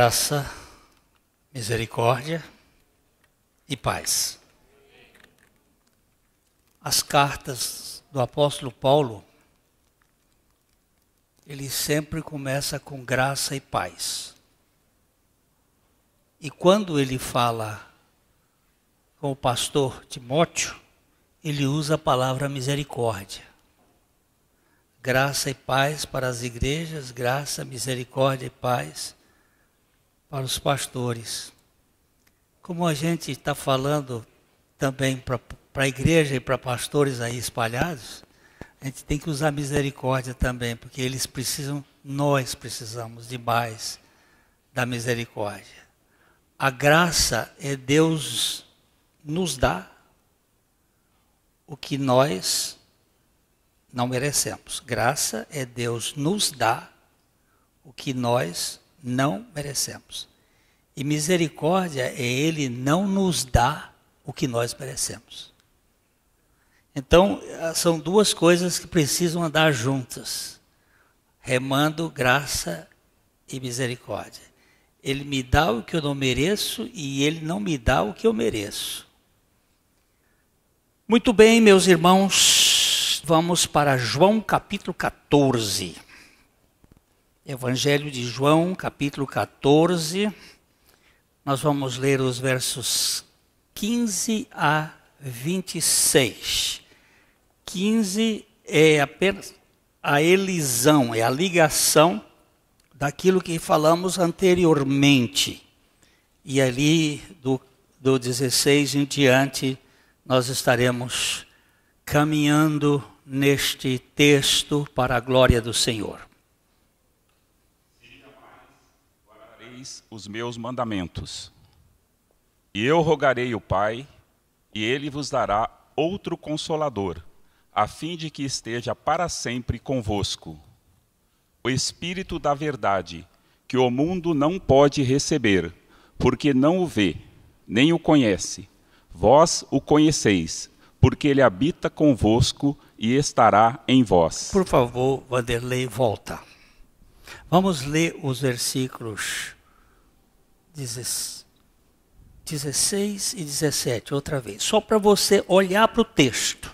graça, misericórdia e paz. As cartas do apóstolo Paulo, ele sempre começa com graça e paz. E quando ele fala com o pastor Timóteo, ele usa a palavra misericórdia. Graça e paz para as igrejas, graça, misericórdia e paz para os pastores. Como a gente está falando também para a igreja e para pastores aí espalhados, a gente tem que usar misericórdia também, porque eles precisam, nós precisamos de mais da misericórdia. A graça é Deus nos dá o que nós não merecemos. Graça é Deus nos dá o que nós não merecemos. E misericórdia é Ele não nos dá o que nós merecemos. Então, eh, são duas coisas que precisam andar juntas: remando graça e misericórdia. Ele me dá o que eu não mereço e Ele não me dá o que eu mereço. Muito bem, meus irmãos, vamos para João capítulo 14. Evangelho de João, capítulo 14. Nós vamos ler os versos 15 a 26. 15 é apenas a elisão, é a ligação daquilo que falamos anteriormente. E ali do, do 16 em diante, nós estaremos caminhando neste texto para a glória do Senhor. os meus mandamentos. E eu rogarei o Pai, e ele vos dará outro consolador, a fim de que esteja para sempre convosco. O Espírito da Verdade, que o mundo não pode receber, porque não o vê, nem o conhece. Vós o conheceis, porque ele habita convosco e estará em vós. Por favor, Vanderlei, volta. Vamos ler os versículos 16 e 17, outra vez, só para você olhar para o texto.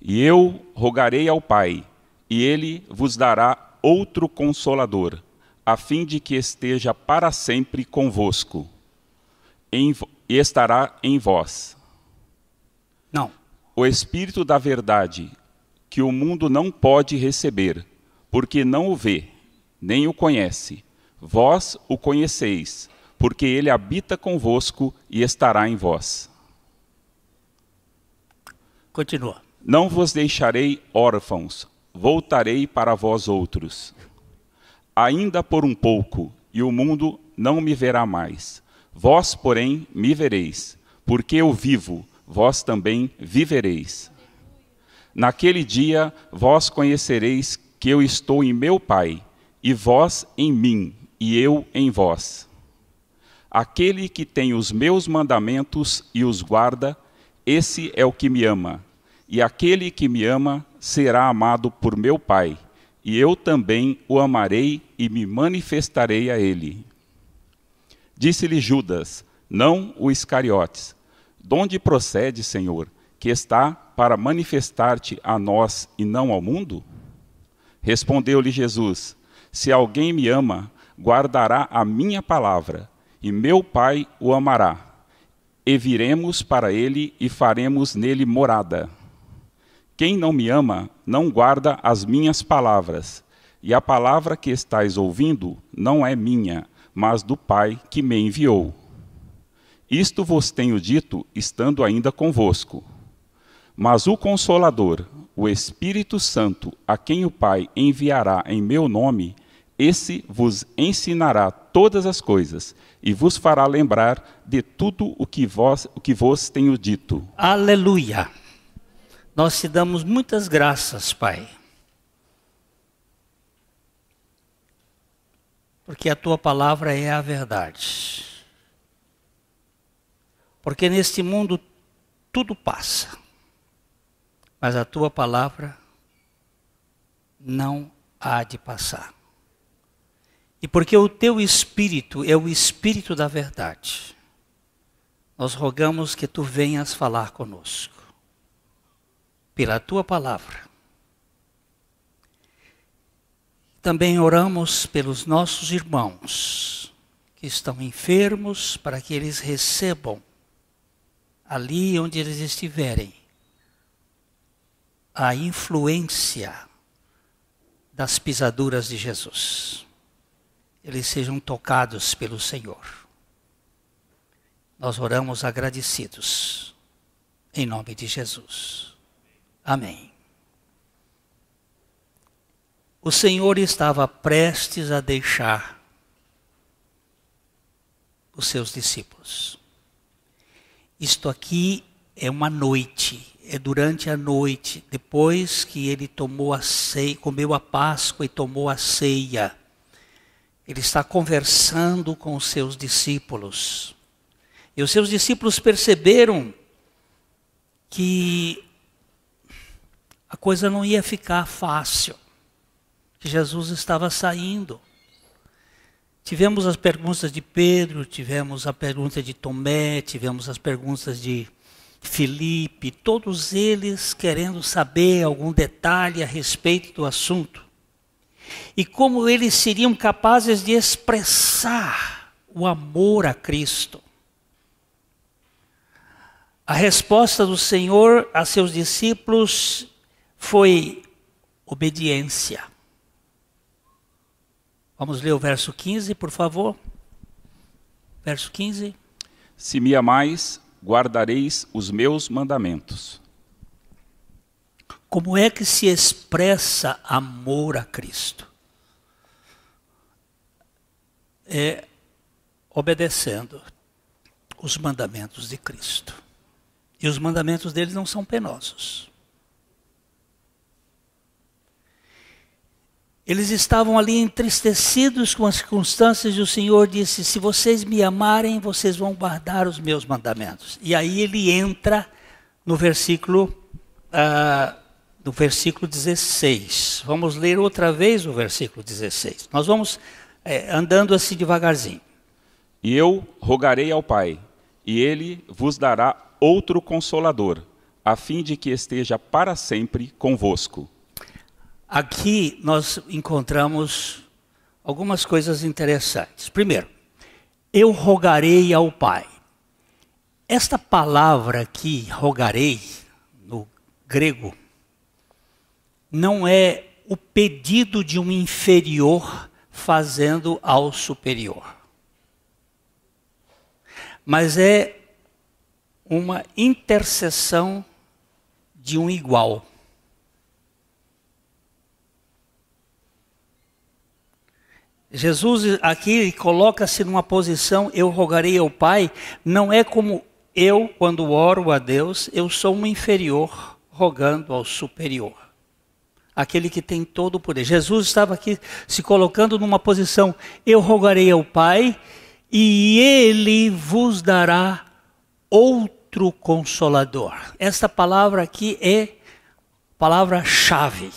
E eu rogarei ao Pai, e ele vos dará outro consolador, a fim de que esteja para sempre convosco, e estará em vós. Não. O Espírito da Verdade, que o mundo não pode receber, porque não o vê, nem o conhece Vós o conheceis, porque ele habita convosco e estará em vós. Continua. Não vos deixarei órfãos, voltarei para vós outros. Ainda por um pouco, e o mundo não me verá mais. Vós, porém, me vereis, porque eu vivo, vós também vivereis. Naquele dia vós conhecereis que eu estou em meu Pai, e vós em mim, e eu em vós. Aquele que tem os meus mandamentos e os guarda, esse é o que me ama. E aquele que me ama será amado por meu Pai, e eu também o amarei e me manifestarei a ele. Disse-lhe Judas, não o Iscariotes: De onde procede, Senhor, que está para manifestar-te a nós e não ao mundo? Respondeu-lhe Jesus: Se alguém me ama, guardará a minha palavra, e meu Pai o amará. E viremos para ele e faremos nele morada. Quem não me ama, não guarda as minhas palavras, e a palavra que estáis ouvindo não é minha, mas do Pai que me enviou. Isto vos tenho dito, estando ainda convosco. Mas o Consolador, o Espírito Santo, a quem o Pai enviará em meu nome, esse vos ensinará todas as coisas e vos fará lembrar de tudo o que vos, o que vos tenho dito. Aleluia! Nós te damos muitas graças, Pai. Porque a tua palavra é a verdade. Porque neste mundo tudo passa, mas a tua palavra não há de passar. E porque o teu espírito é o espírito da verdade, nós rogamos que tu venhas falar conosco pela tua palavra. Também oramos pelos nossos irmãos que estão enfermos, para que eles recebam ali onde eles estiverem a influência das pisaduras de Jesus eles sejam tocados pelo Senhor. Nós oramos agradecidos, em nome de Jesus. Amém. O Senhor estava prestes a deixar os seus discípulos. Isto aqui é uma noite, é durante a noite, depois que ele tomou a ceia, comeu a Páscoa e tomou a ceia. Ele está conversando com os seus discípulos. E os seus discípulos perceberam que a coisa não ia ficar fácil, que Jesus estava saindo. Tivemos as perguntas de Pedro, tivemos a pergunta de Tomé, tivemos as perguntas de Filipe, todos eles querendo saber algum detalhe a respeito do assunto e como eles seriam capazes de expressar o amor a Cristo. A resposta do Senhor a seus discípulos foi obediência. Vamos ler o verso 15, por favor. Verso 15. Se me amais, guardareis os meus mandamentos. Como é que se expressa amor a Cristo? É obedecendo os mandamentos de Cristo. E os mandamentos deles não são penosos. Eles estavam ali entristecidos com as circunstâncias e o Senhor disse: Se vocês me amarem, vocês vão guardar os meus mandamentos. E aí ele entra no versículo uh, do versículo 16. Vamos ler outra vez o versículo 16. Nós vamos é, andando assim devagarzinho. E eu rogarei ao Pai, e ele vos dará outro consolador, a fim de que esteja para sempre convosco. Aqui nós encontramos algumas coisas interessantes. Primeiro, eu rogarei ao Pai. Esta palavra aqui, rogarei, no grego, não é o pedido de um inferior fazendo ao superior. Mas é uma intercessão de um igual. Jesus aqui coloca-se numa posição, eu rogarei ao Pai, não é como eu, quando oro a Deus, eu sou um inferior rogando ao superior aquele que tem todo o poder. Jesus estava aqui se colocando numa posição: eu rogarei ao Pai e ele vos dará outro consolador. Esta palavra aqui é palavra-chave.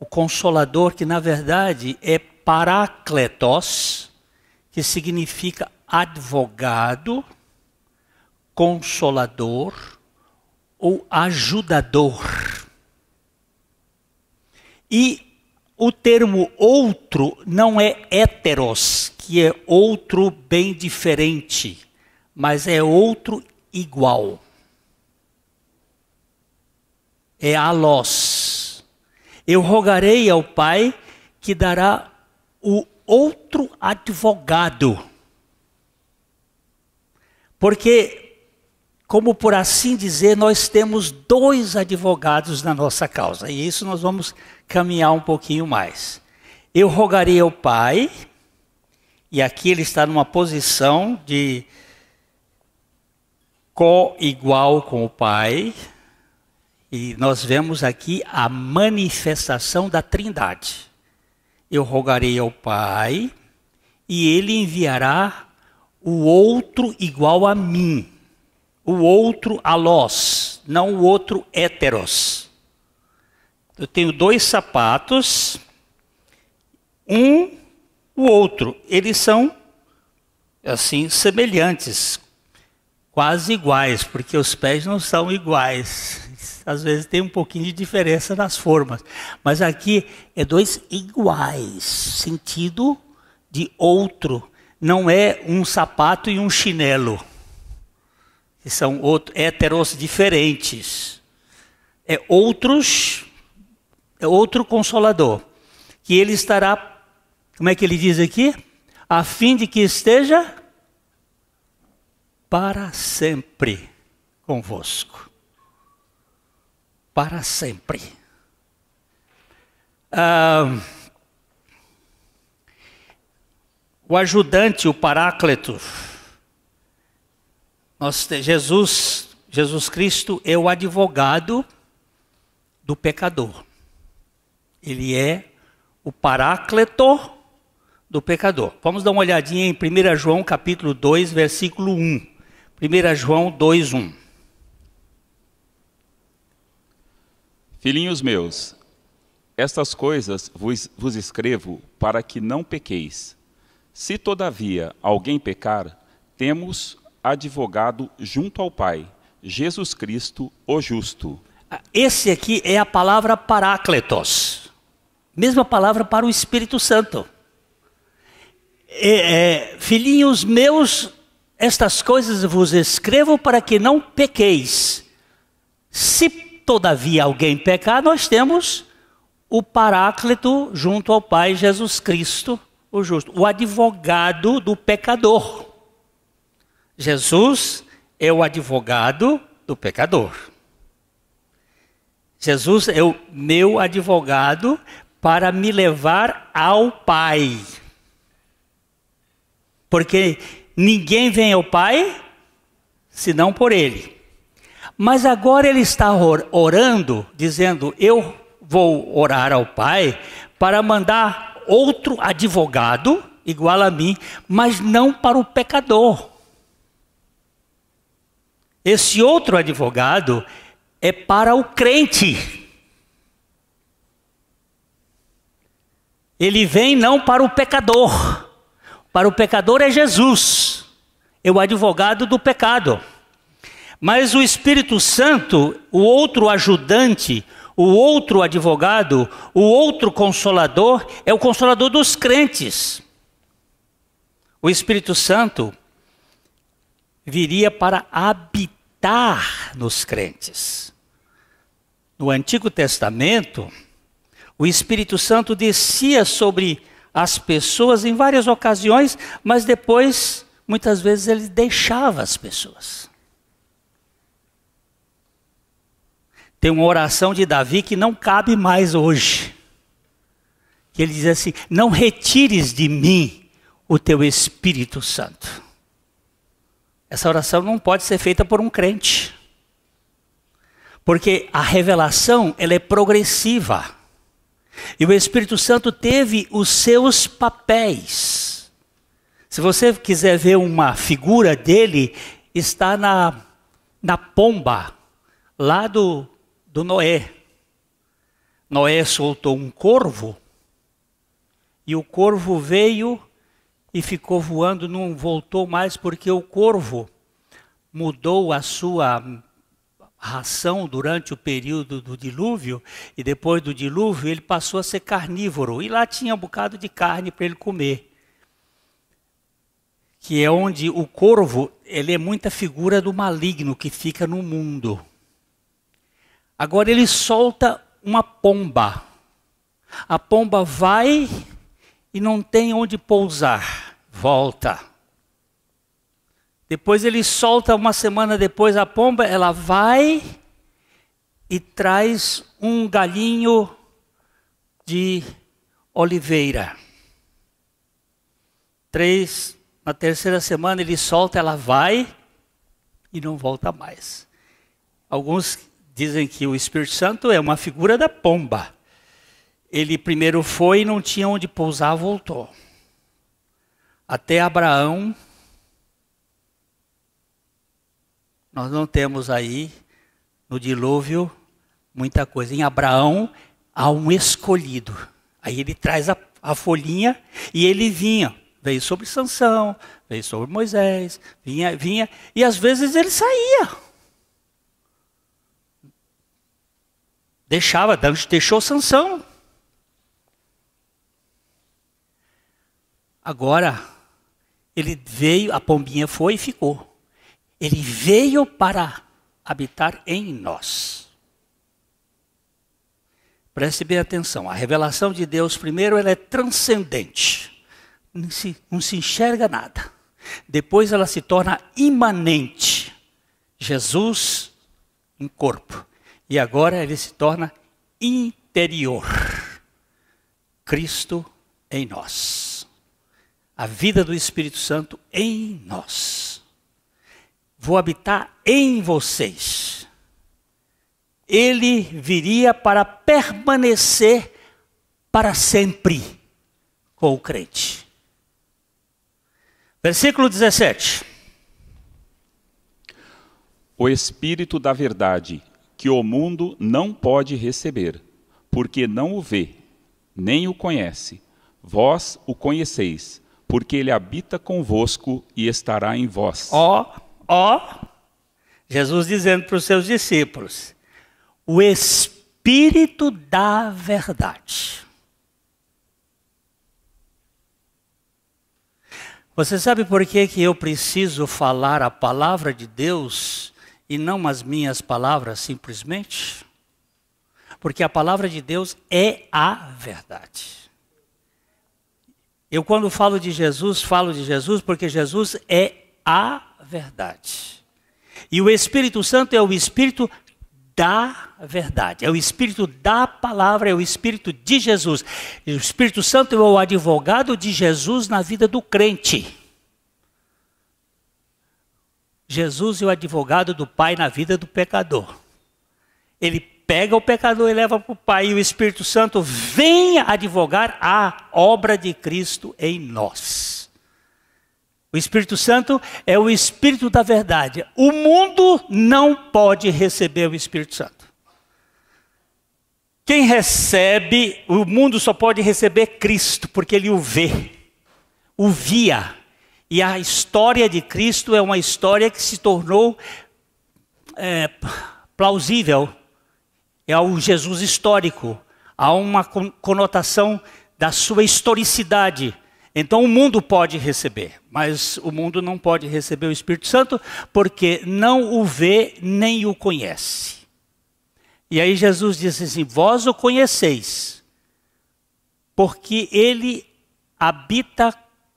O consolador que na verdade é paracletos, que significa advogado, consolador ou ajudador. E o termo outro não é heteros, que é outro bem diferente, mas é outro igual. É alós. Eu rogarei ao Pai que dará o outro advogado. Porque como por assim dizer, nós temos dois advogados na nossa causa. E isso nós vamos caminhar um pouquinho mais. Eu rogaria ao Pai, e aqui ele está numa posição de co-igual com o Pai, e nós vemos aqui a manifestação da Trindade. Eu rogarei ao Pai, e ele enviará o outro igual a mim o outro alós, não o outro héteros. Eu tenho dois sapatos, um, o outro. Eles são, assim, semelhantes, quase iguais, porque os pés não são iguais. Às vezes tem um pouquinho de diferença nas formas. Mas aqui é dois iguais, sentido de outro. Não é um sapato e um chinelo que são outros heteros diferentes. É outros, é outro consolador, que ele estará, como é que ele diz aqui? A fim de que esteja para sempre convosco. Para sempre. Ah, o ajudante, o Paráclito, nós, Jesus, Jesus Cristo é o advogado do pecador. Ele é o paráclito do pecador. Vamos dar uma olhadinha em 1 João capítulo 2, versículo 1. 1 João 2, 1. Filhinhos meus, estas coisas vos, vos escrevo para que não pequeis. Se todavia alguém pecar, temos advogado junto ao Pai, Jesus Cristo, o justo. Ah, esse aqui é a palavra parácletos, mesma palavra para o Espírito Santo. É, é, filhinhos meus, estas coisas vos escrevo para que não pequeis. Se todavia alguém pecar, nós temos o Paráclito junto ao Pai Jesus Cristo, o justo, o advogado do pecador. Jesus é o advogado do pecador. Jesus é o meu advogado para me levar ao Pai. Porque ninguém vem ao Pai senão por Ele. Mas agora ele está orando, dizendo: Eu vou orar ao Pai para mandar outro advogado igual a mim, mas não para o pecador. Esse outro advogado é para o crente. Ele vem não para o pecador. Para o pecador é Jesus, é o advogado do pecado. Mas o Espírito Santo, o outro ajudante, o outro advogado, o outro consolador, é o consolador dos crentes. O Espírito Santo viria para habitar habitar nos crentes. No Antigo Testamento, o Espírito Santo descia sobre as pessoas em várias ocasiões, mas depois, muitas vezes, ele deixava as pessoas. Tem uma oração de Davi que não cabe mais hoje. Que ele diz assim: Não retires de mim o teu Espírito Santo. Essa oração não pode ser feita por um crente. Porque a revelação, ela é progressiva. E o Espírito Santo teve os seus papéis. Se você quiser ver uma figura dele, está na, na pomba, lá do, do Noé. Noé soltou um corvo, e o corvo veio e ficou voando, não voltou mais porque o corvo mudou a sua ração durante o período do dilúvio e depois do dilúvio ele passou a ser carnívoro e lá tinha um bocado de carne para ele comer. Que é onde o corvo, ele é muita figura do maligno que fica no mundo. Agora ele solta uma pomba. A pomba vai e não tem onde pousar volta. Depois ele solta uma semana depois a pomba, ela vai e traz um galinho de oliveira. Três, na terceira semana ele solta, ela vai e não volta mais. Alguns dizem que o Espírito Santo é uma figura da pomba. Ele primeiro foi e não tinha onde pousar, voltou até Abraão, nós não temos aí no dilúvio muita coisa. Em Abraão há um escolhido. Aí ele traz a, a folhinha e ele vinha. Veio sobre Sansão, veio sobre Moisés, vinha, vinha, e às vezes ele saía. Deixava, deixou Sansão. Agora, ele veio, a pombinha foi e ficou. Ele veio para habitar em nós. Preste bem atenção, a revelação de Deus, primeiro, ela é transcendente. Não se, não se enxerga nada. Depois ela se torna imanente. Jesus em corpo. E agora ele se torna interior. Cristo em nós a vida do Espírito Santo em nós. Vou habitar em vocês. Ele viria para permanecer para sempre com o crente. Versículo 17. O Espírito da Verdade, que o mundo não pode receber, porque não o vê, nem o conhece. Vós o conheceis, porque ele habita convosco e estará em vós. Ó, oh, ó, oh, Jesus dizendo para os seus discípulos: o Espírito da Verdade. Você sabe por que, que eu preciso falar a palavra de Deus e não as minhas palavras simplesmente? Porque a palavra de Deus é a verdade. Eu, quando falo de Jesus, falo de Jesus porque Jesus é a verdade. E o Espírito Santo é o Espírito da verdade, é o Espírito da palavra, é o Espírito de Jesus. E o Espírito Santo é o advogado de Jesus na vida do crente. Jesus é o advogado do Pai na vida do pecador. Ele pega o pecador e leva para o Pai, e o Espírito Santo vem advogar a obra de Cristo em nós. O Espírito Santo é o Espírito da verdade. O mundo não pode receber o Espírito Santo. Quem recebe, o mundo só pode receber Cristo, porque ele o vê, o via. E a história de Cristo é uma história que se tornou é, plausível é o Jesus histórico. Há uma conotação da sua historicidade. Então o mundo pode receber, mas o mundo não pode receber o Espírito Santo porque não o vê nem o conhece. E aí Jesus disse assim: Vós o conheceis, porque ele habita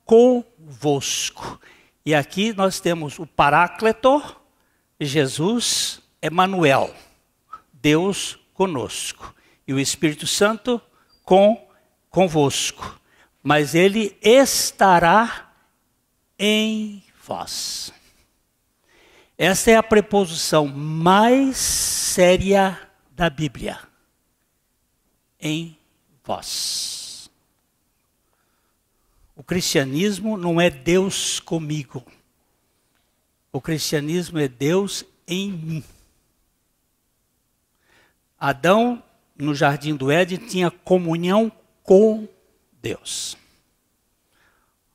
convosco. E aqui nós temos o Paráclito, Jesus, Emanuel, Deus conosco e o Espírito Santo com convosco, mas ele estará em vós. Esta é a preposição mais séria da Bíblia. Em vós. O cristianismo não é Deus comigo. O cristianismo é Deus em mim. Adão, no jardim do Éden, tinha comunhão com Deus.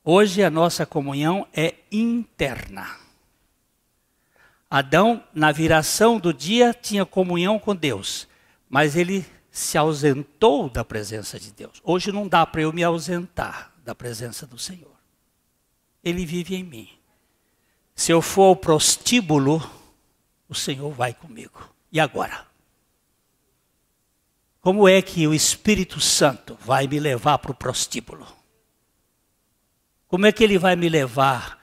Hoje a nossa comunhão é interna. Adão, na viração do dia, tinha comunhão com Deus, mas ele se ausentou da presença de Deus. Hoje não dá para eu me ausentar da presença do Senhor. Ele vive em mim. Se eu for ao prostíbulo, o Senhor vai comigo. E agora? Como é que o Espírito Santo vai me levar para o prostíbulo? Como é que ele vai me levar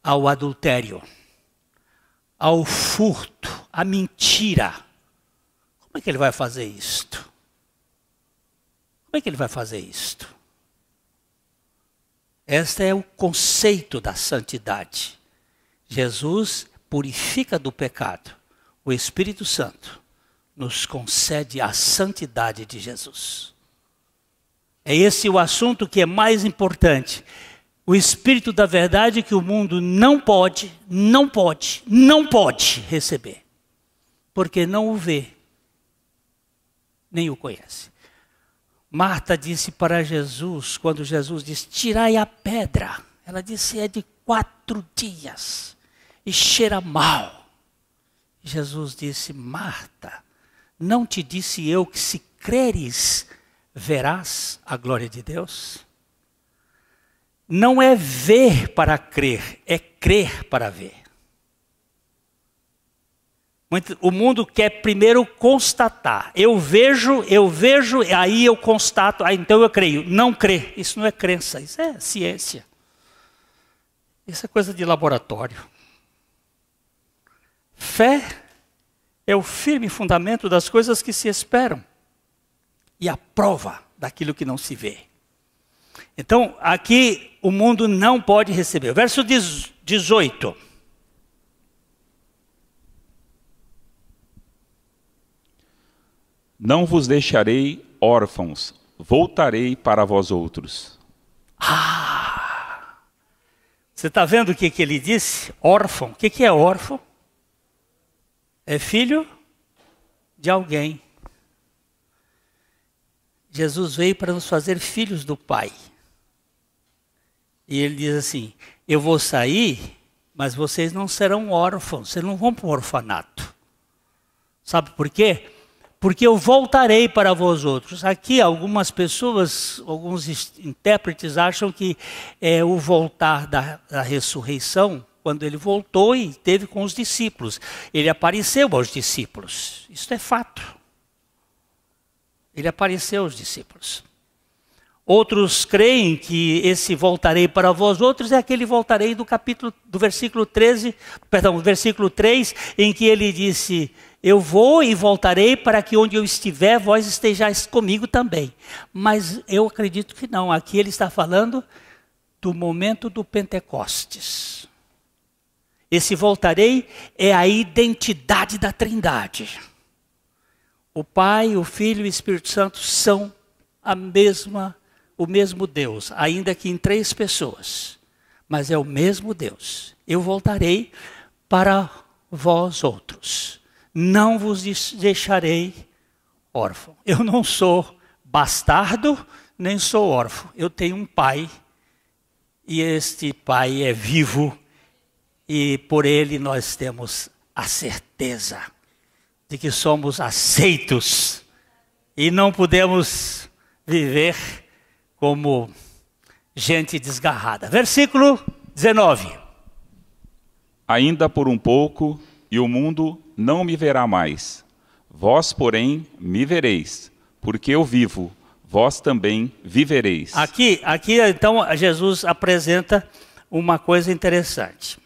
ao adultério, ao furto, à mentira? Como é que ele vai fazer isto? Como é que ele vai fazer isto? Este é o conceito da santidade. Jesus purifica do pecado. O Espírito Santo nos concede a santidade de Jesus. É esse o assunto que é mais importante. O Espírito da Verdade que o mundo não pode, não pode, não pode receber, porque não o vê, nem o conhece. Marta disse para Jesus, quando Jesus disse: Tirai a pedra. Ela disse: É de quatro dias e cheira mal. Jesus disse: Marta, não te disse eu que se creres, verás a glória de Deus? Não é ver para crer, é crer para ver. O mundo quer primeiro constatar. Eu vejo, eu vejo, aí eu constato, aí então eu creio. Não crer. Isso não é crença, isso é ciência. Isso é coisa de laboratório. Fé é o firme fundamento das coisas que se esperam e a prova daquilo que não se vê. Então, aqui o mundo não pode receber. Verso 18. Não vos deixarei órfãos, voltarei para vós outros. Ah! Você está vendo o que, que ele disse? Órfão. O que, que é órfão? é filho de alguém. Jesus veio para nos fazer filhos do Pai. E ele diz assim: Eu vou sair, mas vocês não serão órfãos, vocês não vão para o orfanato. Sabe por quê? Porque eu voltarei para vós outros. Aqui, algumas pessoas, alguns intérpretes acham que é, o voltar da, da ressurreição quando ele voltou e teve com os discípulos. Ele apareceu aos discípulos. Isso é fato. Ele apareceu aos discípulos. Outros creem que esse voltarei para vós outros é aquele voltarei do capítulo do versículo 13, perdão, versículo 3, em que ele disse: eu vou e voltarei para que onde eu estiver, vós estejais comigo também. Mas eu acredito que não. Aqui ele está falando do momento do Pentecostes. Esse voltarei é a identidade da Trindade. O Pai, o Filho e o Espírito Santo são a mesma o mesmo Deus, ainda que em três pessoas, mas é o mesmo Deus. Eu voltarei para vós outros. Não vos deixarei órfão. Eu não sou bastardo, nem sou órfão. Eu tenho um pai e este pai é vivo e por ele nós temos a certeza de que somos aceitos e não podemos viver como gente desgarrada. Versículo 19. Ainda por um pouco e o mundo não me verá mais. Vós, porém, me vereis, porque eu vivo, vós também vivereis. Aqui, aqui então Jesus apresenta uma coisa interessante.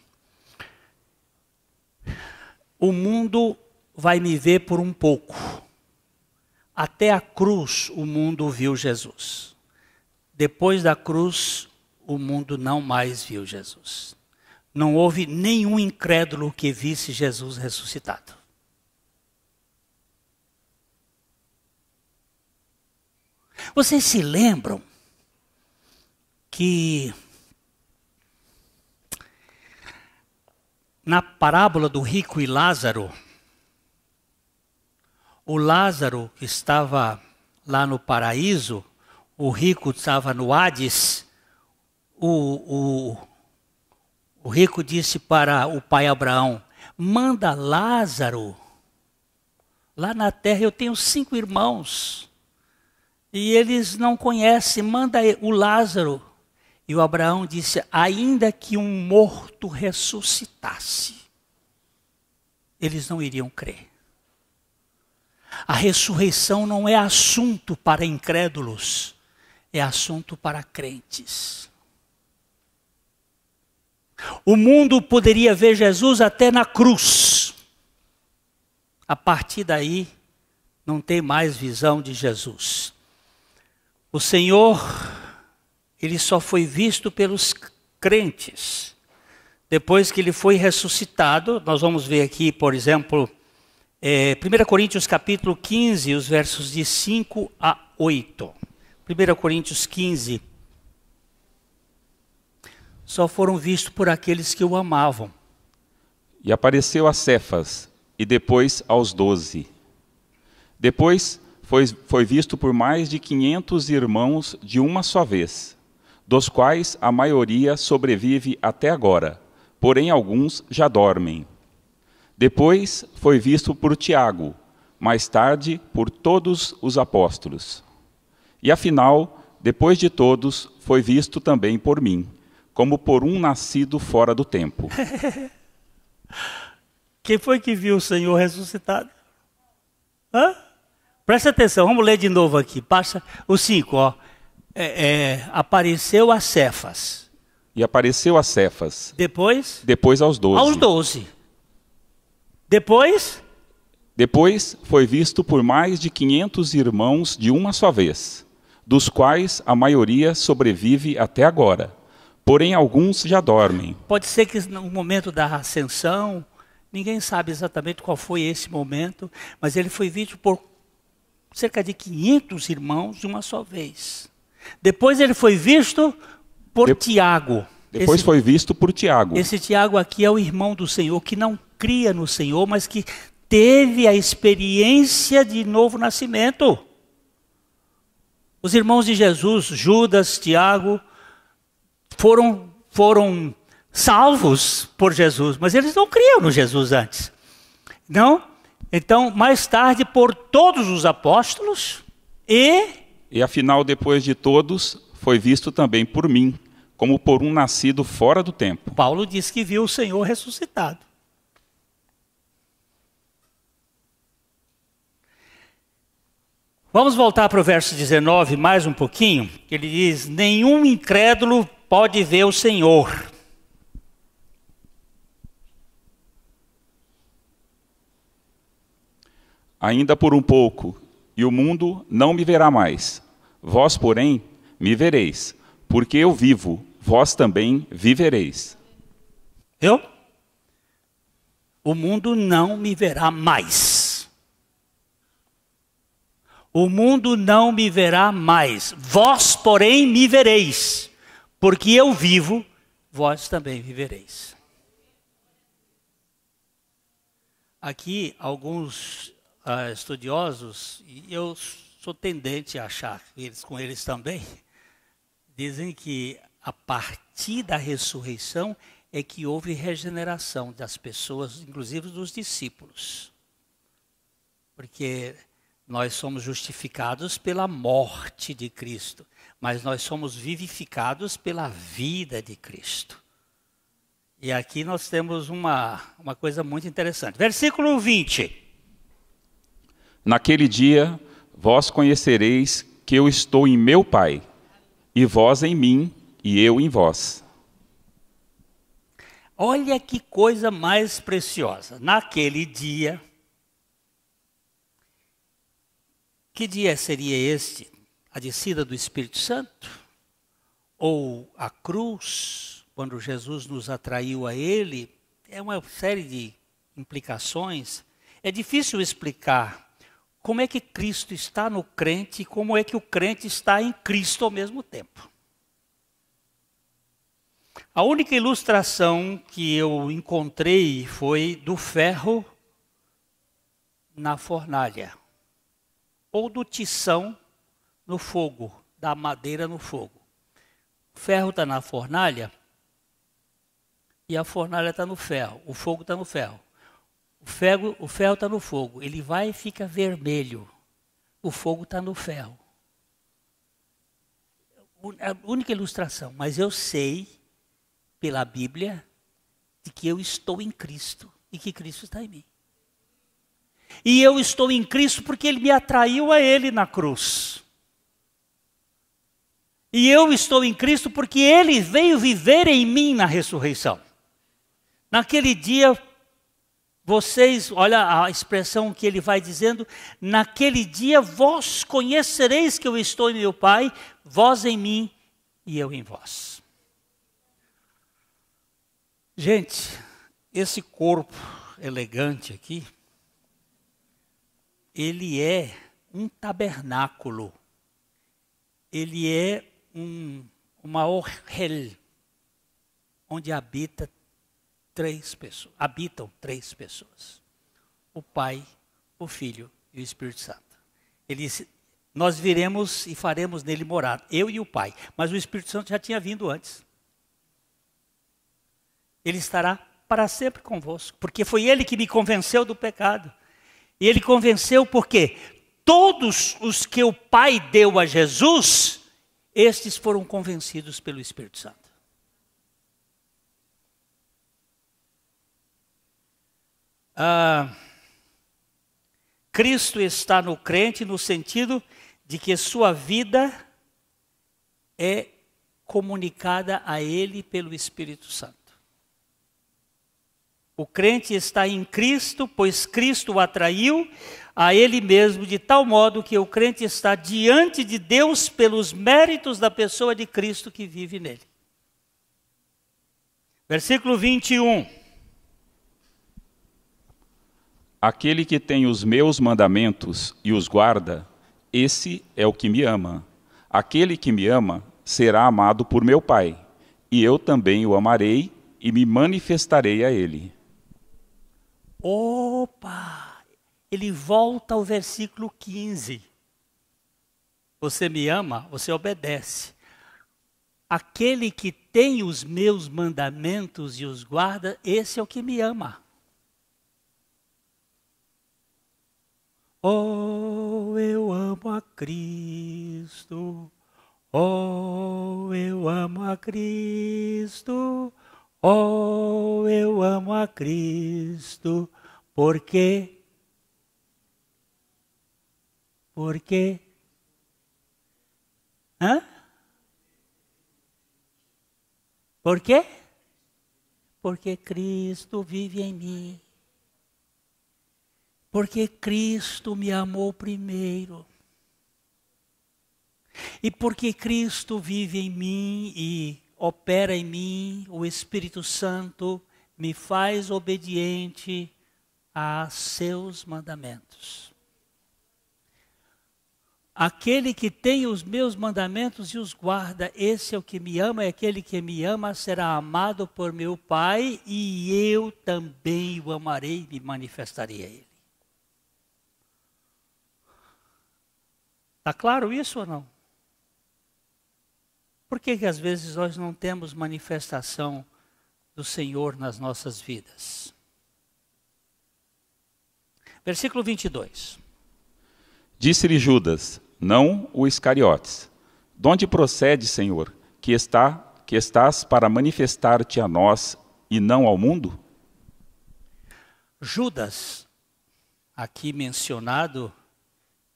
O mundo vai me ver por um pouco. Até a cruz o mundo viu Jesus. Depois da cruz, o mundo não mais viu Jesus. Não houve nenhum incrédulo que visse Jesus ressuscitado. Vocês se lembram que na parábola do rico e Lázaro, o Lázaro estava lá no paraíso, o rico estava no Hades, o, o, o rico disse para o pai Abraão: manda Lázaro. Lá na terra eu tenho cinco irmãos e eles não conhecem, manda o Lázaro e o Abraão disse: ainda que um morto ressuscitasse, eles não iriam crer. A ressurreição não é assunto para incrédulos, é assunto para crentes. O mundo poderia ver Jesus até na cruz. A partir daí, não tem mais visão de Jesus. O Senhor ele só foi visto pelos crentes. Depois que ele foi ressuscitado, nós vamos ver aqui, por exemplo, é, 1 Coríntios capítulo 15, os versos de 5 a 8. 1 Coríntios 15. Só foram vistos por aqueles que o amavam. E apareceu a Cefas, e depois aos doze. Depois foi, foi visto por mais de quinhentos irmãos de uma só vez dos quais a maioria sobrevive até agora, porém alguns já dormem. Depois foi visto por Tiago, mais tarde por todos os apóstolos. E afinal, depois de todos, foi visto também por mim, como por um nascido fora do tempo. Quem foi que viu o Senhor ressuscitado? Hã? Presta atenção, vamos ler de novo aqui. Passa o 5, ó é, é, apareceu a Cefas. E apareceu a Cefas. Depois? Depois aos doze. Aos doze. Depois? Depois foi visto por mais de 500 irmãos de uma só vez, dos quais a maioria sobrevive até agora. Porém, alguns já dormem. Pode ser que no momento da ascensão, ninguém sabe exatamente qual foi esse momento, mas ele foi visto por cerca de 500 irmãos de uma só vez. Depois ele foi visto por de... Tiago. Depois esse, foi visto por Tiago. Esse Tiago aqui é o irmão do Senhor que não cria no Senhor, mas que teve a experiência de novo nascimento. Os irmãos de Jesus, Judas, Tiago, foram foram salvos por Jesus, mas eles não criam no Jesus antes. Não? Então, mais tarde por todos os apóstolos e e afinal, depois de todos, foi visto também por mim, como por um nascido fora do tempo. Paulo diz que viu o Senhor ressuscitado. Vamos voltar para o verso 19 mais um pouquinho. Ele diz: Nenhum incrédulo pode ver o Senhor. Ainda por um pouco, e o mundo não me verá mais. Vós, porém, me vereis, porque eu vivo, vós também vivereis. Eu? O mundo não me verá mais. O mundo não me verá mais. Vós, porém, me vereis, porque eu vivo, vós também vivereis. Aqui alguns ah, estudiosos, e eu sou tendente a achar eles com eles também, dizem que a partir da ressurreição é que houve regeneração das pessoas, inclusive dos discípulos. Porque nós somos justificados pela morte de Cristo, mas nós somos vivificados pela vida de Cristo. E aqui nós temos uma, uma coisa muito interessante. Versículo 20. Naquele dia vós conhecereis que eu estou em meu Pai, e vós em mim, e eu em vós. Olha que coisa mais preciosa. Naquele dia. Que dia seria este? A descida do Espírito Santo? Ou a cruz, quando Jesus nos atraiu a Ele? É uma série de implicações. É difícil explicar como é que Cristo está no crente e como é que o crente está em Cristo ao mesmo tempo. A única ilustração que eu encontrei foi do ferro na fornalha, ou do tição no fogo, da madeira no fogo. O ferro está na fornalha e a fornalha está no ferro, o fogo está no ferro. O ferro o ferro está no fogo, ele vai e fica vermelho. O fogo está no ferro. A única ilustração, mas eu sei pela Bíblia de que eu estou em Cristo e que Cristo está em mim. E eu estou em Cristo porque Ele me atraiu a Ele na cruz. E eu estou em Cristo porque Ele veio viver em mim na ressurreição. Naquele dia, vocês, olha a expressão que ele vai dizendo: naquele dia vós conhecereis que eu estou em meu Pai, vós em mim e eu em vós. Gente, esse corpo elegante aqui, ele é um tabernáculo, ele é um, uma orhel, onde habita três pessoas, habitam três pessoas: o Pai, o Filho e o Espírito Santo. Ele disse: Nós viremos e faremos nele morar eu e o Pai. Mas o Espírito Santo já tinha vindo antes. Ele estará para sempre convosco, porque foi ele que me convenceu do pecado. E ele convenceu porque todos os que o Pai deu a Jesus, estes foram convencidos pelo Espírito Santo. Ah, Cristo está no crente no sentido de que sua vida é comunicada a ele pelo Espírito Santo. O crente está em Cristo, pois Cristo o atraiu a ele mesmo, de tal modo que o crente está diante de Deus pelos méritos da pessoa de Cristo que vive nele. Versículo 21. Aquele que tem os meus mandamentos e os guarda, esse é o que me ama. Aquele que me ama será amado por meu Pai, e eu também o amarei e me manifestarei a ele. Opa! Ele volta ao versículo 15. Você me ama, você obedece. Aquele que tem os meus mandamentos e os guarda, esse é o que me ama. Oh, eu amo a Cristo. Oh, eu amo a Cristo. Oh, eu amo a Cristo. Por quê? Por quê? Hã? Por quê? Porque Cristo vive em mim. Porque Cristo me amou primeiro. E porque Cristo vive em mim e opera em mim, o Espírito Santo me faz obediente a seus mandamentos. Aquele que tem os meus mandamentos e os guarda, esse é o que me ama, e aquele que me ama será amado por meu Pai, e eu também o amarei e me manifestarei a ele. Está claro isso ou não? Por que, que às vezes nós não temos manifestação do Senhor nas nossas vidas? Versículo 22. Disse-lhe Judas, não o Iscariotes, de onde procede, Senhor, que, está, que estás para manifestar-te a nós e não ao mundo? Judas, aqui mencionado,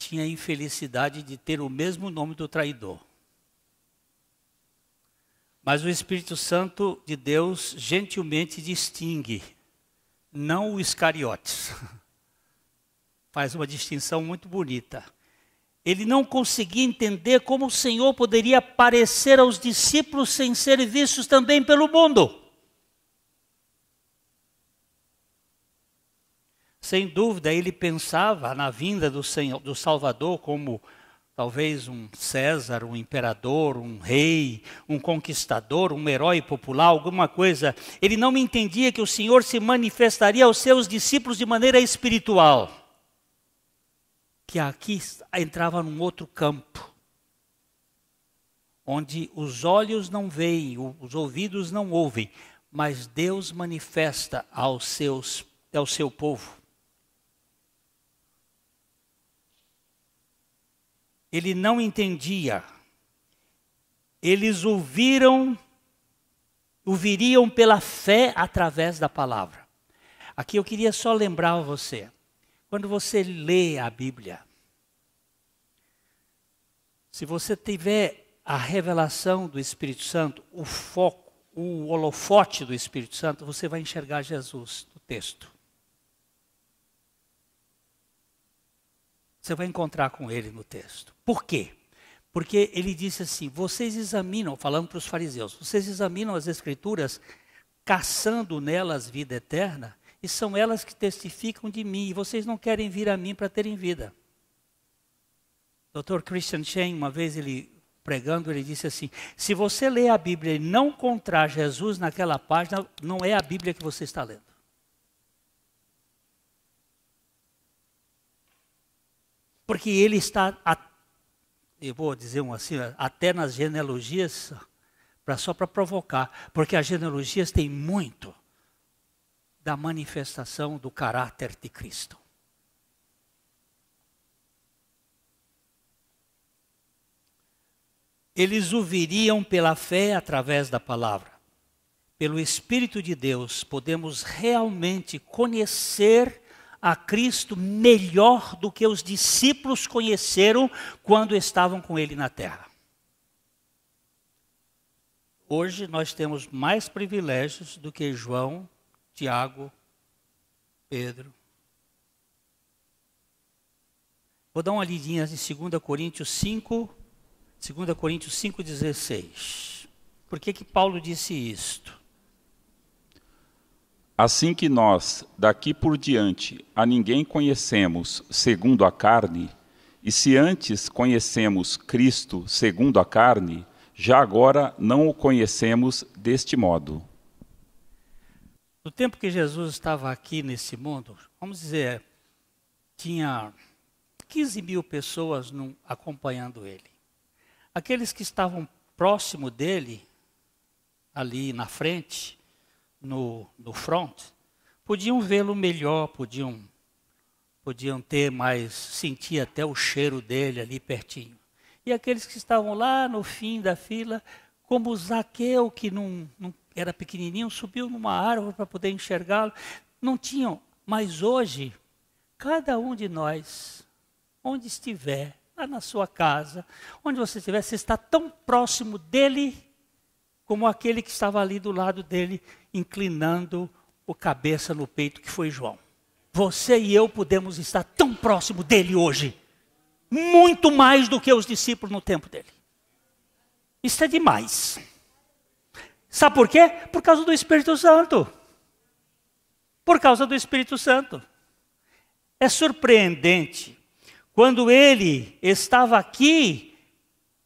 tinha a infelicidade de ter o mesmo nome do traidor. Mas o Espírito Santo de Deus gentilmente distingue, não o Iscariotes. Faz uma distinção muito bonita. Ele não conseguia entender como o Senhor poderia parecer aos discípulos sem ser vistos também pelo mundo. Sem dúvida, ele pensava na vinda do, Senhor, do Salvador como talvez um César, um imperador, um rei, um conquistador, um herói popular, alguma coisa. Ele não entendia que o Senhor se manifestaria aos seus discípulos de maneira espiritual. Que aqui entrava num outro campo, onde os olhos não veem, os ouvidos não ouvem, mas Deus manifesta aos seus, ao seu povo. ele não entendia. Eles ouviram, ouviriam pela fé através da palavra. Aqui eu queria só lembrar a você, quando você lê a Bíblia, se você tiver a revelação do Espírito Santo, o foco, o holofote do Espírito Santo, você vai enxergar Jesus no texto. Você vai encontrar com ele no texto. Por quê? Porque ele disse assim: vocês examinam, falando para os fariseus, vocês examinam as escrituras, caçando nelas vida eterna, e são elas que testificam de mim, e vocês não querem vir a mim para terem vida. Dr. Christian Chen, uma vez ele pregando, ele disse assim: se você lê a Bíblia e não encontrar Jesus naquela página, não é a Bíblia que você está lendo. Porque ele está, eu vou dizer um assim, até nas genealogias, pra, só para provocar, porque as genealogias têm muito da manifestação do caráter de Cristo. Eles o viriam pela fé através da palavra. Pelo Espírito de Deus, podemos realmente conhecer a Cristo melhor do que os discípulos conheceram quando estavam com ele na terra. Hoje nós temos mais privilégios do que João, Tiago, Pedro. Vou dar uma lidinha em 2 Coríntios 5, 2 Coríntios 5,16. Por que, que Paulo disse isto? Assim que nós, daqui por diante, a ninguém conhecemos segundo a carne, e se antes conhecemos Cristo segundo a carne, já agora não o conhecemos deste modo. No tempo que Jesus estava aqui nesse mundo, vamos dizer, tinha 15 mil pessoas num, acompanhando ele. Aqueles que estavam próximo dele, ali na frente, no, no front, podiam vê-lo melhor, podiam, podiam ter mais, sentir até o cheiro dele ali pertinho. E aqueles que estavam lá no fim da fila, como o Zaqueu, que não, não era pequenininho, subiu numa árvore para poder enxergá-lo, não tinham. Mas hoje, cada um de nós, onde estiver, lá na sua casa, onde você estiver, você está tão próximo dele como aquele que estava ali do lado dele, inclinando o cabeça no peito, que foi João. Você e eu podemos estar tão próximo dele hoje, muito mais do que os discípulos no tempo dele. Isso é demais. Sabe por quê? Por causa do Espírito Santo. Por causa do Espírito Santo. É surpreendente. Quando ele estava aqui,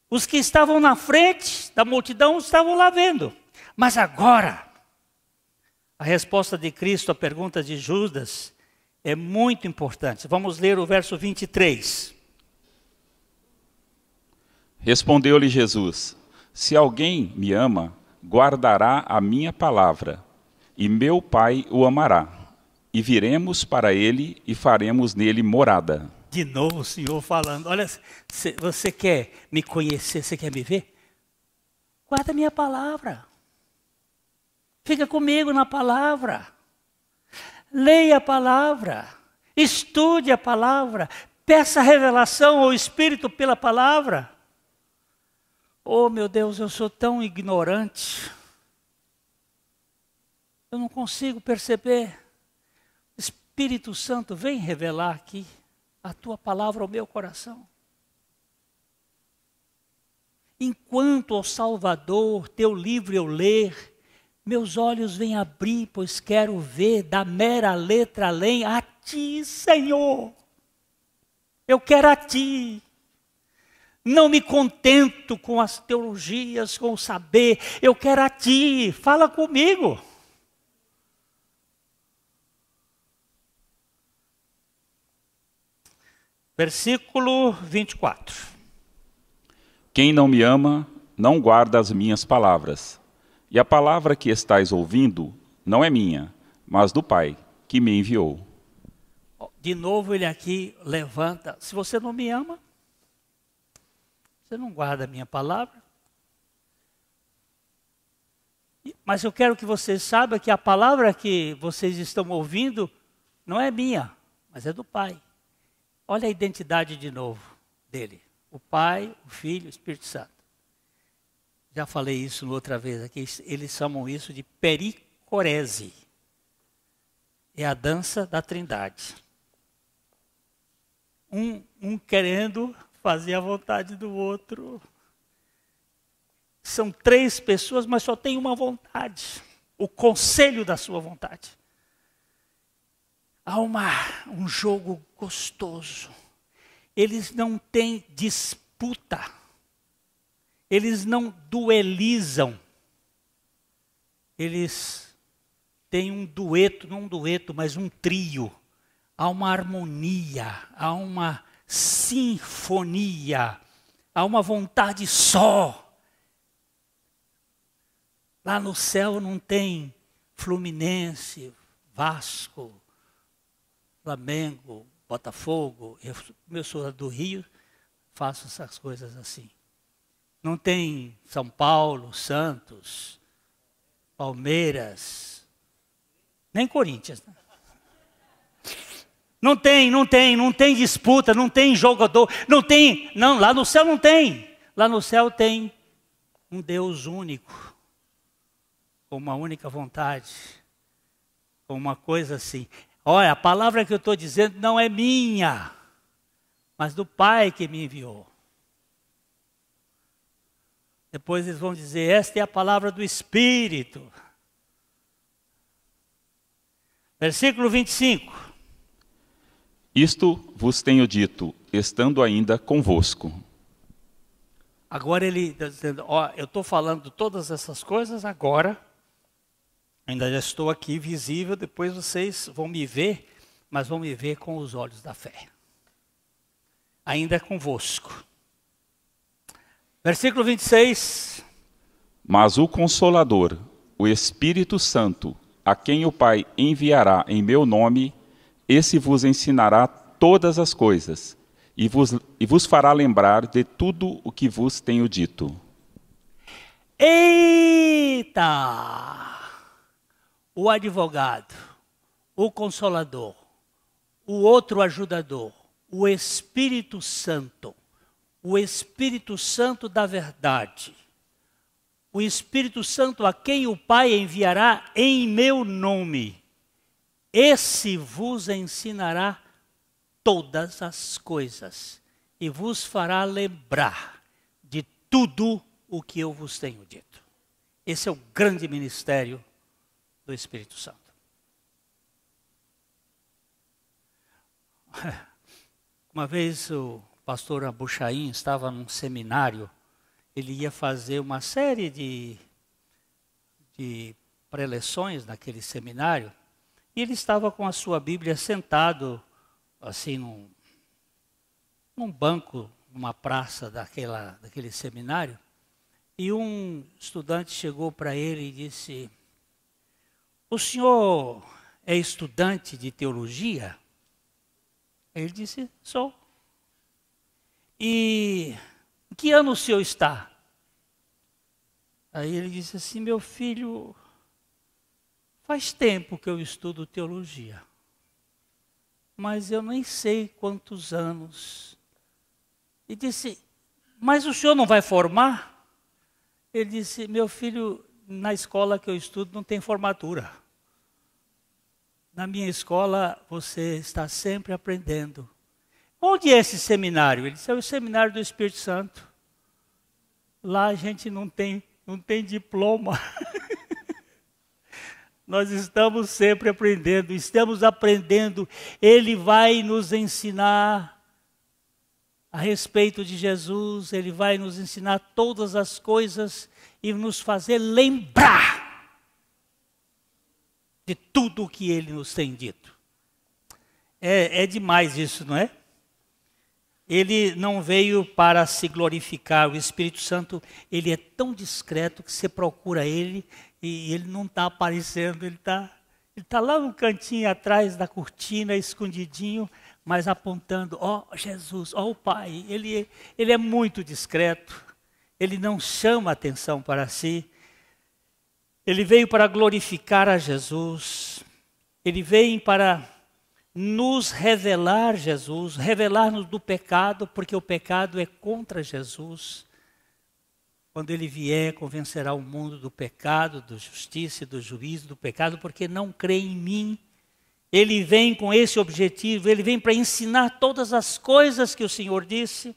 os que estavam na frente da multidão estavam lá vendo. Mas agora, a resposta de Cristo à pergunta de Judas é muito importante. Vamos ler o verso 23. Respondeu-lhe Jesus: Se alguém me ama, guardará a minha palavra, e meu Pai o amará, e viremos para ele e faremos nele morada de novo o Senhor falando: Olha, você quer me conhecer, você quer me ver? Guarda a minha palavra. Fica comigo na palavra. Leia a palavra. Estude a palavra. Peça revelação ao Espírito pela palavra. Oh, meu Deus, eu sou tão ignorante. Eu não consigo perceber. Espírito Santo, vem revelar aqui a tua palavra ao meu coração. Enquanto, o Salvador, teu livro eu ler, meus olhos vêm abrir, pois quero ver da mera letra além a ti, Senhor. Eu quero a ti. Não me contento com as teologias, com o saber. Eu quero a ti. Fala comigo. Versículo 24. Quem não me ama não guarda as minhas palavras. E a palavra que estais ouvindo não é minha, mas do Pai que me enviou. De novo ele aqui levanta: se você não me ama, você não guarda a minha palavra. Mas eu quero que vocês saibam que a palavra que vocês estão ouvindo não é minha, mas é do Pai. Olha a identidade de novo dele: o Pai, o Filho, o Espírito Santo. Já falei isso outra vez aqui, eles chamam isso de pericorese. É a dança da Trindade. Um, um querendo fazer a vontade do outro. São três pessoas, mas só tem uma vontade: o conselho da sua vontade há uma, um jogo gostoso. Eles não têm disputa. Eles não duelizam. Eles têm um dueto, não um dueto, mas um trio. Há uma harmonia, há uma sinfonia, há uma vontade só. Lá no céu não tem Fluminense, Vasco, Flamengo, Botafogo, eu, sou do Rio, faço essas coisas assim. Não tem São Paulo, Santos, Palmeiras, nem Corinthians. Né? Não tem, não tem, não tem disputa, não tem jogador, não tem, não, lá no céu não tem. Lá no céu tem um Deus único, com uma única vontade, com uma coisa assim. Olha, a palavra que eu estou dizendo não é minha, mas do Pai que me enviou. Depois eles vão dizer: Esta é a palavra do Espírito. Versículo 25: Isto vos tenho dito, estando ainda convosco. Agora ele está dizendo: Ó, eu estou falando todas essas coisas agora, Ainda já estou aqui visível, depois vocês vão me ver, mas vão me ver com os olhos da fé. Ainda é convosco. Versículo 26. Mas o Consolador, o Espírito Santo, a quem o Pai enviará em meu nome, esse vos ensinará todas as coisas e vos, e vos fará lembrar de tudo o que vos tenho dito. Eita! o advogado, o consolador, o outro ajudador, o Espírito Santo, o Espírito Santo da verdade. O Espírito Santo a quem o Pai enviará em meu nome. Esse vos ensinará todas as coisas e vos fará lembrar de tudo o que eu vos tenho dito. Esse é o grande ministério do Espírito Santo. Uma vez o pastor Abuchaim estava num seminário, ele ia fazer uma série de, de preleções naquele seminário, e ele estava com a sua Bíblia sentado, assim, num, num banco, numa praça daquela, daquele seminário, e um estudante chegou para ele e disse: o senhor é estudante de teologia? Ele disse: Sou. E em que ano o senhor está? Aí ele disse assim: Meu filho, faz tempo que eu estudo teologia, mas eu nem sei quantos anos. E disse: Mas o senhor não vai formar? Ele disse: Meu filho, na escola que eu estudo não tem formatura. Na minha escola você está sempre aprendendo. Onde é esse seminário? Ele disse, é o seminário do Espírito Santo. Lá a gente não tem, não tem diploma. Nós estamos sempre aprendendo, estamos aprendendo. Ele vai nos ensinar a respeito de Jesus, ele vai nos ensinar todas as coisas e nos fazer lembrar de tudo o que ele nos tem dito. É, é demais isso, não é? Ele não veio para se glorificar, o Espírito Santo, ele é tão discreto que você procura ele e ele não está aparecendo, ele está ele tá lá no cantinho atrás da cortina, escondidinho, mas apontando, ó oh, Jesus, ó oh, o Pai. Ele, ele é muito discreto. Ele não chama atenção para si. Ele veio para glorificar a Jesus. Ele vem para nos revelar Jesus, revelar-nos do pecado, porque o pecado é contra Jesus. Quando ele vier, convencerá o mundo do pecado, da justiça, do juízo, do pecado, porque não crê em mim. Ele vem com esse objetivo, ele vem para ensinar todas as coisas que o Senhor disse.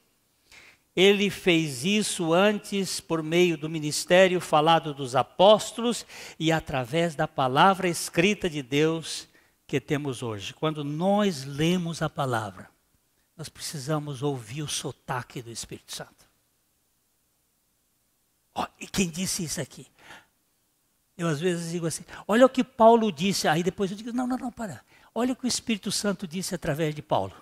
Ele fez isso antes por meio do ministério falado dos apóstolos e através da palavra escrita de Deus que temos hoje. Quando nós lemos a palavra, nós precisamos ouvir o sotaque do Espírito Santo. Oh, e quem disse isso aqui? Eu às vezes digo assim: olha o que Paulo disse. Aí depois eu digo: não, não, não, para. Olha o que o Espírito Santo disse através de Paulo.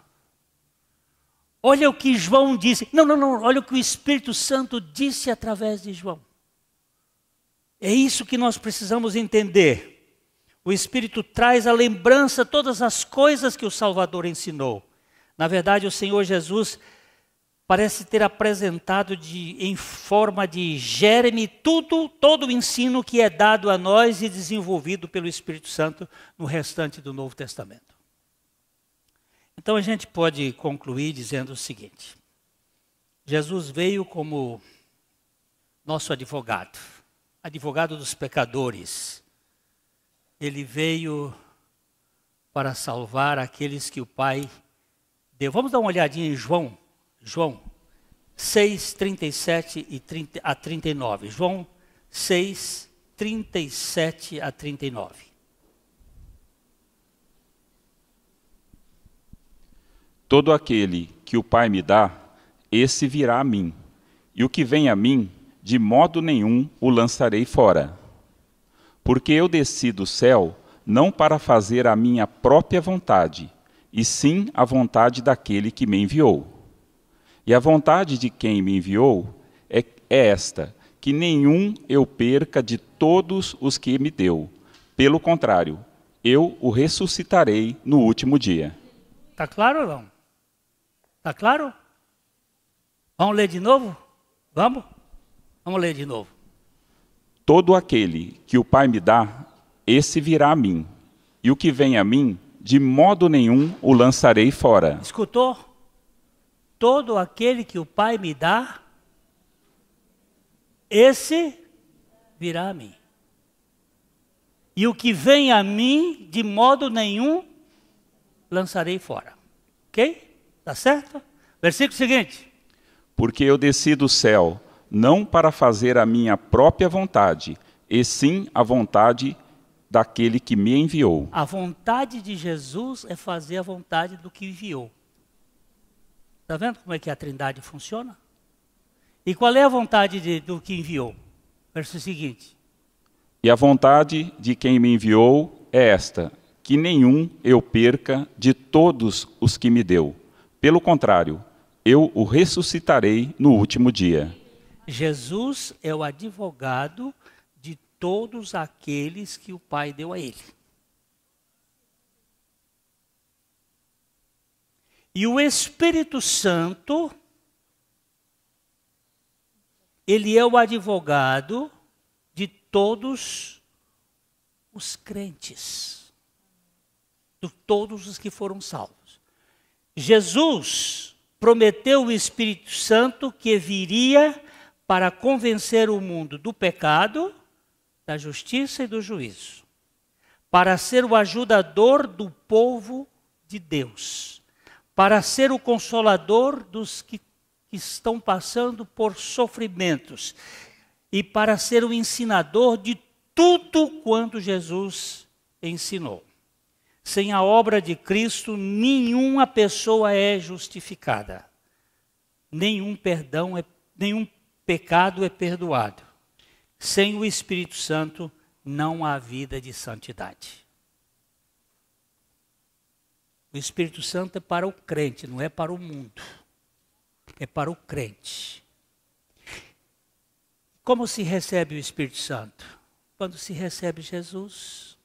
Olha o que João disse. Não, não, não. Olha o que o Espírito Santo disse através de João. É isso que nós precisamos entender. O Espírito traz a lembrança todas as coisas que o Salvador ensinou. Na verdade, o Senhor Jesus parece ter apresentado de, em forma de germe tudo, todo o ensino que é dado a nós e desenvolvido pelo Espírito Santo no restante do Novo Testamento. Então a gente pode concluir dizendo o seguinte: Jesus veio como nosso advogado, advogado dos pecadores. Ele veio para salvar aqueles que o Pai deu. Vamos dar uma olhadinha em João, João 6, 37 e 30, a 39. João 6, 37 a 39. Todo aquele que o Pai me dá, esse virá a mim. E o que vem a mim, de modo nenhum o lançarei fora. Porque eu desci do céu não para fazer a minha própria vontade, e sim a vontade daquele que me enviou. E a vontade de quem me enviou é, é esta: que nenhum eu perca de todos os que me deu. Pelo contrário, eu o ressuscitarei no último dia. Tá claro ou não? Está claro? Vamos ler de novo? Vamos? Vamos ler de novo. Todo aquele que o Pai me dá, esse virá a mim. E o que vem a mim, de modo nenhum o lançarei fora. Escutou? Todo aquele que o Pai me dá, esse virá a mim. E o que vem a mim, de modo nenhum lançarei fora. Ok? Tá certo? Versículo seguinte. Porque eu desci do céu não para fazer a minha própria vontade, e sim a vontade daquele que me enviou. A vontade de Jesus é fazer a vontade do que enviou. Está vendo como é que a trindade funciona? E qual é a vontade de, do que enviou? Verso seguinte. E a vontade de quem me enviou é esta: que nenhum eu perca de todos os que me deu, pelo contrário, eu o ressuscitarei no último dia. Jesus é o advogado de todos aqueles que o Pai deu a ele. E o Espírito Santo, ele é o advogado de todos os crentes, de todos os que foram salvos. Jesus prometeu o Espírito Santo que viria para convencer o mundo do pecado, da justiça e do juízo, para ser o ajudador do povo de Deus, para ser o consolador dos que estão passando por sofrimentos e para ser o ensinador de tudo quanto Jesus ensinou. Sem a obra de Cristo, nenhuma pessoa é justificada. Nenhum perdão é, nenhum pecado é perdoado. Sem o Espírito Santo não há vida de santidade. O Espírito Santo é para o crente, não é para o mundo. É para o crente. Como se recebe o Espírito Santo? Quando se recebe Jesus.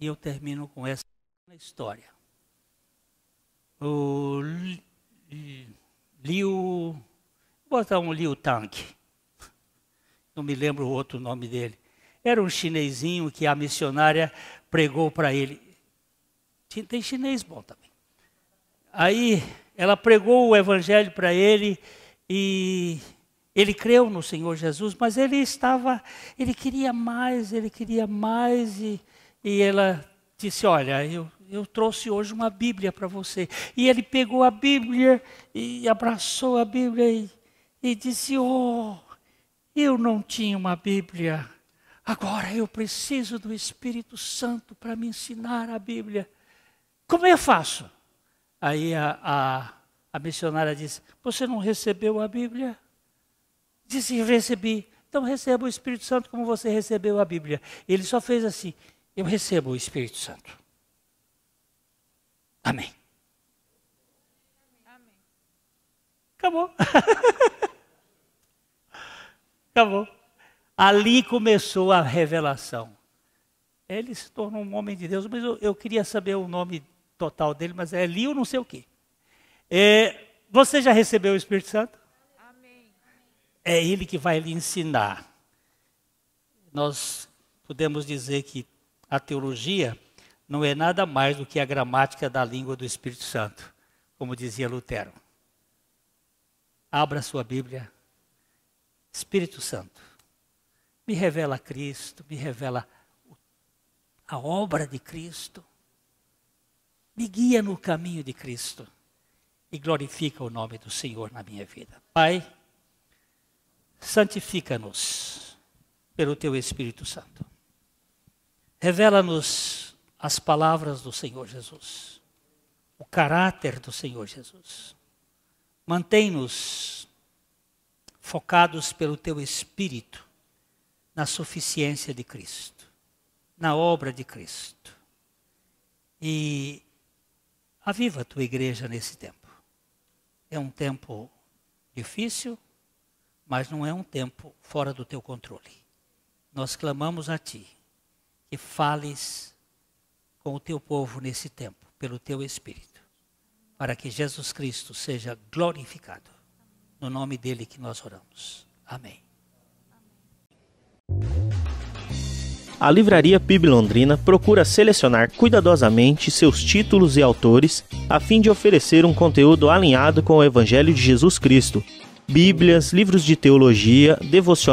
E eu termino com essa história. O Liu. Vou botar um Liu Tang. Não me lembro o outro nome dele. Era um chinesinho que a missionária pregou para ele. Tem chinês bom também. Aí ela pregou o evangelho para ele e ele creu no Senhor Jesus, mas ele estava, ele queria mais, ele queria mais e e ela disse: Olha, eu, eu trouxe hoje uma Bíblia para você. E ele pegou a Bíblia e abraçou a Bíblia e, e disse: Oh, eu não tinha uma Bíblia. Agora eu preciso do Espírito Santo para me ensinar a Bíblia. Como eu faço? Aí a, a, a missionária disse: Você não recebeu a Bíblia? Disse: Recebi. Então receba o Espírito Santo como você recebeu a Bíblia. Ele só fez assim eu recebo o Espírito Santo. Amém. Amém. Acabou. Acabou. Ali começou a revelação. Ele se tornou um homem de Deus, mas eu, eu queria saber o nome total dele, mas é ali ou não sei o quê. É, você já recebeu o Espírito Santo? Amém. É ele que vai lhe ensinar. Nós podemos dizer que a teologia não é nada mais do que a gramática da língua do Espírito Santo, como dizia Lutero. Abra sua Bíblia. Espírito Santo, me revela Cristo, me revela a obra de Cristo, me guia no caminho de Cristo e glorifica o nome do Senhor na minha vida. Pai, santifica-nos pelo teu Espírito Santo. Revela-nos as palavras do Senhor Jesus, o caráter do Senhor Jesus. Mantém-nos focados pelo teu espírito na suficiência de Cristo, na obra de Cristo. E aviva a tua igreja nesse tempo. É um tempo difícil, mas não é um tempo fora do teu controle. Nós clamamos a ti que fales com o teu povo nesse tempo, pelo teu Espírito, para que Jesus Cristo seja glorificado. No nome dele que nós oramos. Amém. A Livraria PIB Londrina procura selecionar cuidadosamente seus títulos e autores a fim de oferecer um conteúdo alinhado com o Evangelho de Jesus Cristo. Bíblias, livros de teologia, devocionais.